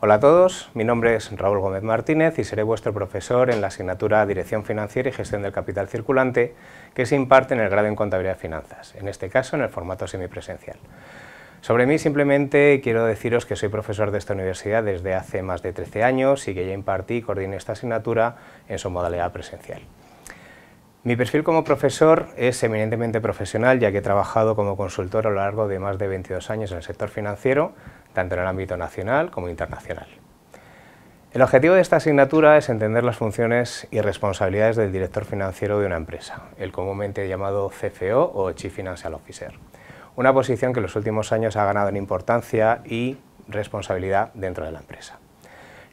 Hola a todos, mi nombre es Raúl Gómez Martínez y seré vuestro profesor en la asignatura Dirección Financiera y Gestión del Capital Circulante que se imparte en el grado en Contabilidad y Finanzas, en este caso en el formato semipresencial. Sobre mí simplemente quiero deciros que soy profesor de esta universidad desde hace más de 13 años y que ya impartí y coordiné esta asignatura en su modalidad presencial. Mi perfil como profesor es eminentemente profesional ya que he trabajado como consultor a lo largo de más de 22 años en el sector financiero tanto en el ámbito nacional como internacional. El objetivo de esta asignatura es entender las funciones y responsabilidades del director financiero de una empresa, el comúnmente llamado CFO o Chief Financial Officer, una posición que en los últimos años ha ganado en importancia y responsabilidad dentro de la empresa.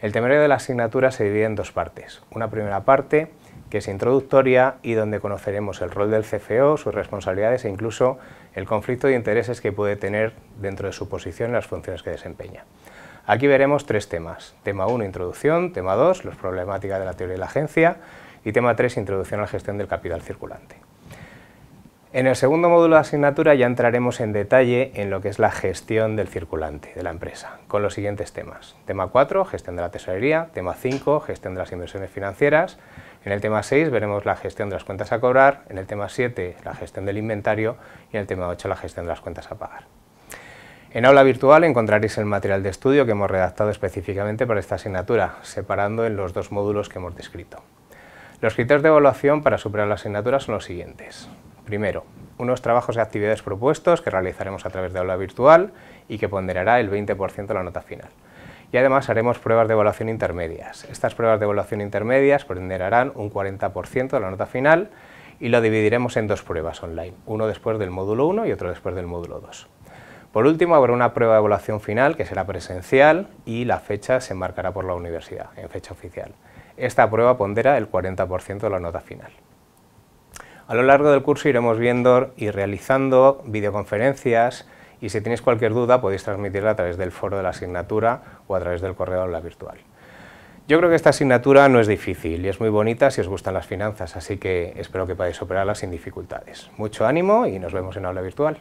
El temario de la asignatura se divide en dos partes. Una primera parte que es introductoria y donde conoceremos el rol del CFO, sus responsabilidades e incluso el conflicto de intereses que puede tener dentro de su posición en las funciones que desempeña. Aquí veremos tres temas. Tema 1, introducción. Tema 2, las problemáticas de la teoría de la agencia. Y tema 3, introducción a la gestión del capital circulante. En el segundo módulo de asignatura ya entraremos en detalle en lo que es la gestión del circulante de la empresa, con los siguientes temas. Tema 4, gestión de la tesorería. Tema 5, gestión de las inversiones financieras. En el tema 6 veremos la gestión de las cuentas a cobrar. En el tema 7, la gestión del inventario. Y en el tema 8, la gestión de las cuentas a pagar. En aula virtual encontraréis el material de estudio que hemos redactado específicamente para esta asignatura, separando en los dos módulos que hemos descrito. Los criterios de evaluación para superar la asignatura son los siguientes. Primero, unos trabajos y actividades propuestos que realizaremos a través de aula virtual y que ponderará el 20% de la nota final. Y además haremos pruebas de evaluación intermedias. Estas pruebas de evaluación intermedias ponderarán un 40% de la nota final y lo dividiremos en dos pruebas online, uno después del módulo 1 y otro después del módulo 2. Por último, habrá una prueba de evaluación final que será presencial y la fecha se marcará por la universidad, en fecha oficial. Esta prueba pondera el 40% de la nota final. A lo largo del curso iremos viendo y realizando videoconferencias y si tenéis cualquier duda podéis transmitirla a través del foro de la asignatura o a través del correo aula virtual. Yo creo que esta asignatura no es difícil y es muy bonita si os gustan las finanzas, así que espero que podáis operarla sin dificultades. Mucho ánimo y nos vemos en aula virtual.